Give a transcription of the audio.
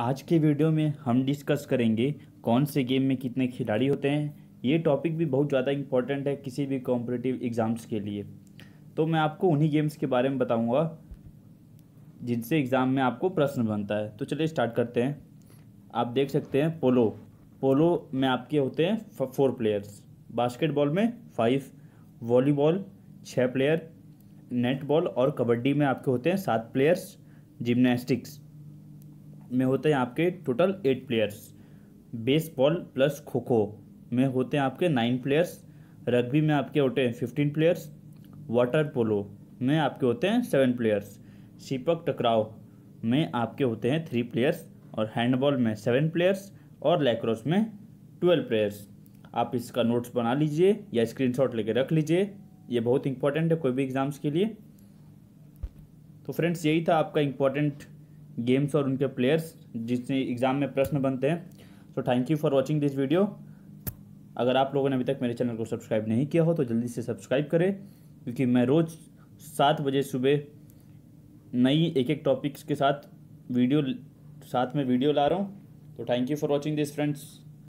आज के वीडियो में हम डिस्कस करेंगे कौन से गेम में कितने खिलाड़ी होते हैं ये टॉपिक भी बहुत ज़्यादा इंपॉर्टेंट है किसी भी कॉम्पिटिटिव एग्ज़ाम्स के लिए तो मैं आपको उन्हीं गेम्स के बारे में बताऊंगा जिनसे एग्ज़ाम में आपको प्रश्न बनता है तो चलिए स्टार्ट करते हैं आप देख सकते हैं पोलो पोलो में आपके होते हैं फोर प्लेयर्स बास्केटबॉल में फाइव वॉलीबॉल छः प्लेयर नेट बॉल और कबड्डी में आपके होते हैं सात प्लेयर्स जिम्नास्टिक्स में होते हैं आपके total eight players baseball plus kho kho में होते हैं आपके नाइन प्लेयर्स रग्बी में आपके होते हैं फिफ्टीन प्लेयर्स वाटर पोलो में आपके होते हैं सेवन प्लेयर्स सीपक टकराव में आपके होते हैं थ्री प्लेयर्स और हैंडबॉल में सेवन प्लेयर्स और लैक्रॉस में ट्वेल्व प्लेयर्स आप इसका नोट्स बना लीजिए या स्क्रीनशॉट लेके रख लीजिए ये बहुत इंपॉर्टेंट है कोई भी एग्ज़ाम्स के लिए तो फ्रेंड्स यही था आपका इंपॉर्टेंट गेम्स और उनके प्लेयर्स जिससे एग्ज़ाम में प्रश्न बनते हैं so thank you for watching this video अगर आप लोगों ने अभी तक मेरे चैनल को सब्सक्राइब नहीं किया हो तो जल्दी से सब्सक्राइब करें क्योंकि मैं रोज़ सात बजे सुबह नई एक एक टॉपिक्स के साथ वीडियो साथ में वीडियो ला रहा हूँ तो thank you for watching this friends